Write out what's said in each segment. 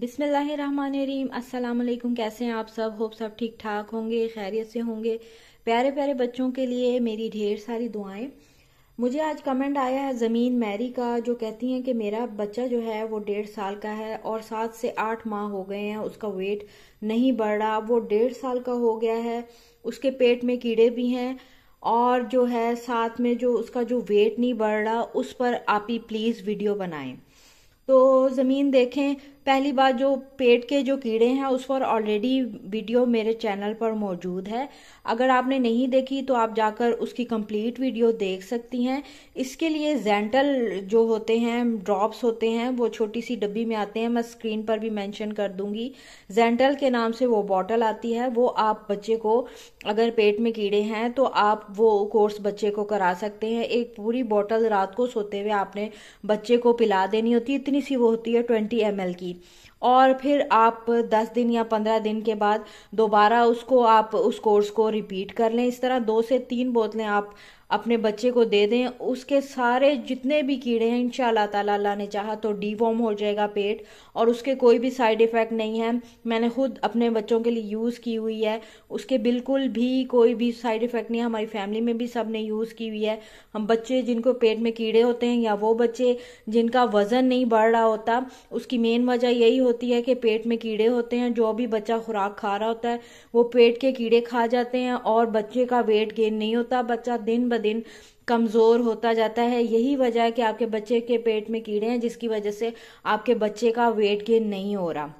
बिसमीम अस्सलाम कैसे हैं आप सब होप सब ठीक ठाक होंगे खैरियत से होंगे प्यारे प्यारे बच्चों के लिए मेरी ढेर सारी दुआएं मुझे आज कमेंट आया है ज़मीन मैरी का जो कहती हैं कि मेरा बच्चा जो है वो डेढ़ साल का है और सात से आठ माह हो गए हैं उसका वेट नहीं बढ़ रहा वो डेढ़ साल का हो गया है उसके पेट में कीड़े भी हैं और जो है साथ में जो उसका जो वेट नहीं बढ़ रहा उस पर आप ही प्लीज़ वीडियो बनाएं तो ज़मीन देखें पहली बात जो पेट के जो कीड़े हैं उस पर ऑलरेडी वीडियो मेरे चैनल पर मौजूद है अगर आपने नहीं देखी तो आप जाकर उसकी कंप्लीट वीडियो देख सकती हैं इसके लिए जेंटल जो होते हैं ड्रॉप्स होते हैं वो छोटी सी डब्बी में आते हैं मैं स्क्रीन पर भी मैंशन कर दूंगी जेंटल के नाम से वो बॉटल आती है वो आप बच्चे को अगर पेट में कीड़े हैं तो आप वो कोर्स बच्चे को करा सकते हैं एक पूरी बॉटल रात को सोते हुए आपने बच्चे को पिला देनी होती है इतनी सी वो होती है ट्वेंटी एम की जाएगी और फिर आप 10 दिन या 15 दिन के बाद दोबारा उसको आप उस कोर्स को रिपीट कर लें इस तरह दो से तीन बोतलें आप अपने बच्चे को दे दें उसके सारे जितने भी कीड़े हैं इन ताला अल्लाह ने चाहा तो डीवॉर्म हो जाएगा पेट और उसके कोई भी साइड इफ़ेक्ट नहीं है मैंने खुद अपने बच्चों के लिए यूज़ की हुई है उसके बिल्कुल भी कोई भी साइड इफ़ेक्ट नहीं है हमारी फैमिली में भी सब ने यूज़ की हुई है हम बच्चे जिनको पेट में कीड़े होते हैं या वो बच्चे जिनका वज़न नहीं बढ़ रहा होता उसकी मेन वजह यही होती है कि पेट में कीड़े होते हैं जो भी बच्चा खुराक खा रहा होता है वो पेट के कीड़े खा जाते हैं और बच्चे का वेट गेन नहीं होता बच्चा दिन ब दिन कमज़ोर होता जाता है यही वजह है कि आपके बच्चे के पेट में कीड़े हैं जिसकी वजह से आपके बच्चे का वेट गेन नहीं हो रहा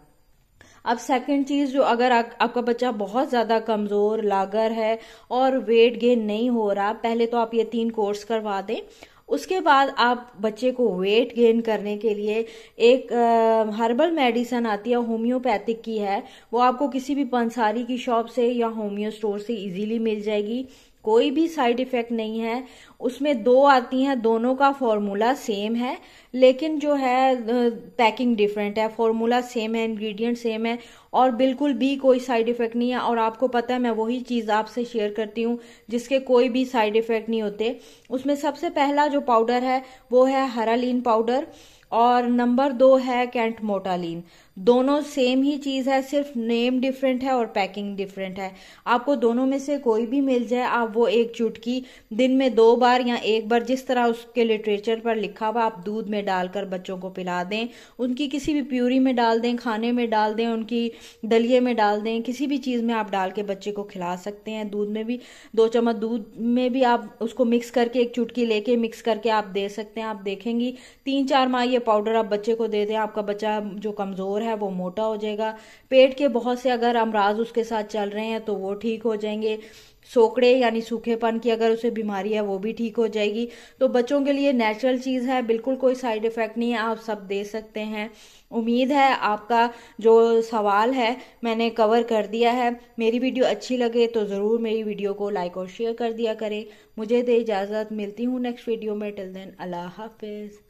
अब सेकंड चीज़ जो अगर आ, आपका बच्चा बहुत ज़्यादा कमज़ोर लागर है और वेट गेन नहीं हो रहा पहले तो आप ये तीन कोर्स करवा दें उसके बाद आप बच्चे को वेट गेन करने के लिए एक आ, हर्बल मेडिसन आती है होम्योपैथिक की है वो आपको किसी भी पंसारी की शॉप से या होम्यो स्टोर से इजीली मिल जाएगी कोई भी साइड इफेक्ट नहीं है उसमें दो आती हैं दोनों का फॉर्मूला सेम है लेकिन जो है पैकिंग डिफरेंट है फॉर्मूला सेम है इंग्रेडिएंट सेम है और बिल्कुल भी कोई साइड इफेक्ट नहीं है और आपको पता है मैं वही चीज़ आपसे शेयर करती हूँ जिसके कोई भी साइड इफेक्ट नहीं होते उसमें सबसे पहला जो पाउडर है वो है हरा लीन पाउडर और नंबर दो है कैंट मोटालीन दोनों सेम ही चीज़ है सिर्फ नेम डिफरेंट है और पैकिंग डिफरेंट है आपको दोनों में से कोई भी मिल जाए आप वो एक चुटकी दिन में दो बार या एक बार जिस तरह उसके लिटरेचर पर लिखा हुआ आप दूध में डालकर बच्चों को पिला दें उनकी किसी भी प्यूरी में डाल दें खाने में डाल दें उनकी दलिए में डाल दें किसी भी चीज़ में आप डाल के बच्चे को खिला सकते हैं दूध में भी दो चम्मच दूध में भी आप उसको मिक्स करके एक चुटकी लेके मिक्स करके आप दे सकते हैं आप देखेंगी तीन चार माह ये पाउडर आप बच्चे को दे दें आपका बच्चा जो कमज़ोर है वो मोटा हो जाएगा पेट के बहुत से अगर अमराज उसके साथ चल रहे हैं तो वो ठीक हो जाएंगे सोकड़े यानी सूखेपन की अगर उसे बीमारी है वो भी ठीक हो जाएगी तो बच्चों के लिए नेचुरल चीज़ है बिल्कुल कोई साइड इफ़ेक्ट नहीं है आप सब दे सकते हैं उम्मीद है आपका जो सवाल है मैंने कवर कर दिया है मेरी वीडियो अच्छी लगे तो ज़रूर मेरी वीडियो को लाइक और शेयर कर दिया करें मुझे दे इजाज़त मिलती हूँ नेक्स्ट वीडियो में टिल देन अल्लाह हाफिज़